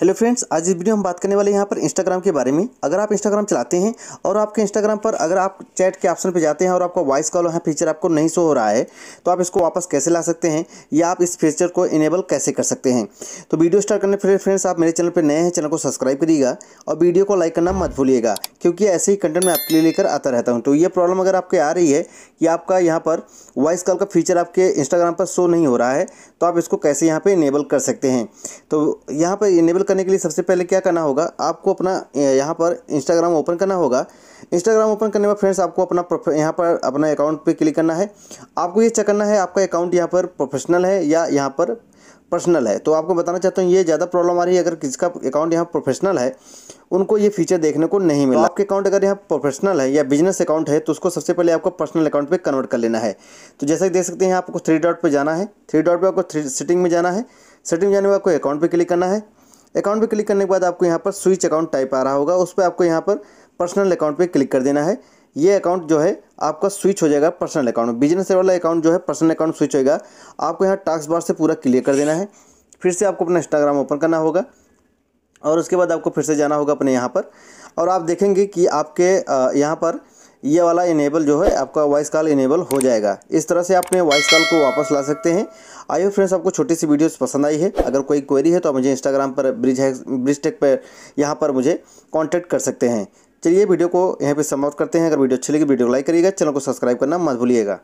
hello friends आज इस video हम बात करने वाले हैं यहाँ पर इंस्टाग्राम के बारे में अगर आप इंस्टाग्राम चलाते हैं और आपके इंस्टाग्राम पर अगर आप चैट के ऑप्शन पे जाते हैं और आपका वॉइस कॉल यहाँ फीचर आपको नहीं शो हो रहा है तो आप इसको वापस कैसे ला सकते हैं या आप इस फीचर को इनेबल कैसे कर सकते हैं तो वीडियो स्टार्ट करने फिर फ्रेंड्स आप मेरे चैनल पर नए हैं चैनल को सब्सक्राइब करिएगा और वीडियो को लाइक करना मत भूलिएगा क्योंकि ऐसे ही कंटेंट मैं आपके लिए लेकर आता रहता हूँ तो ये प्रॉब्लम अगर आपके आ रही है कि आपका यहाँ पर वॉइस कॉल का फीचर आपके इंस्टाग्राम पर शो नहीं हो रहा है तो आप इसको कैसे यहाँ पर इनेबल कर सकते हैं तो यहाँ पर इनेबल करने के लिए सबसे पहले क्या करना होगा आपको अपना यहाँ पर इंस्टाग्राम ओपन करना होगा इंस्टाग्राम ओपन करने में फ्रेंड्स आपको अपना यहाँ पर अपना अकाउंट पे क्लिक करना है आपको ये चेक करना है आपका अकाउंट यहाँ पर प्रोफेशनल है या यहाँ पर पर्सनल है तो आपको बताना चाहता हूँ ये ज़्यादा प्रॉब्लम आ रही है अगर किसका अकाउंट यहाँ प्रोफेशनल है उनको ये फीचर देखने को नहीं मिला आपके अकाउंट अगर यहाँ प्रोफेशनल है या बिजनेस अकाउंट है तो उसको सबसे पहले आपको पर्सनल अकाउंट पे कन्वर्ट कर लेना है तो जैसा कि देख सकते हैं आपको थ्री डॉट पर जाना है थ्री डॉट पर आपको सेटिंग में जाना है सेटिंग में जाने में आपको अकाउंट पर क्लिक करना है अकाउंट पे क्लिक करने के बाद आपको यहाँ पर स्विच अकाउंट टाइप आ रहा होगा उस पर आपको यहाँ पर पर्सनल अकाउंट पे क्लिक कर देना है ये अकाउंट जो है आपका स्विच हो जाएगा पर्सनल अकाउंट बिजनेस वाला अकाउंट जो है पर्सनल अकाउंट स्विच होगा आपको यहाँ टास्क बार से पूरा क्लियर कर देना है फिर से आपको अपना इंस्टाग्राम ओपन करना होगा और उसके बाद आपको फिर से जाना होगा अपने यहाँ पर और आप देखेंगे कि आपके यहाँ पर ये वाला इनेबल जो है आपका वॉइस कॉल इनेबल हो जाएगा इस तरह से आप अपने वॉइस कॉल को वापस ला सकते हैं आई हो फ्रेंड्स आपको छोटी सी वीडियोस पसंद आई है अगर कोई क्वेरी है तो मुझे इंस्टाग्राम पर ब्रिज है ब्रिज टेक पर यहाँ पर मुझे कॉन्टैक्ट कर सकते हैं चलिए वीडियो को यहाँ पर समाप्त करते हैं अगर वीडियो अच्छी लगी वीडियो को लाइक करिएगा चैनल को सब्सक्राइब करना मत भूलिएगा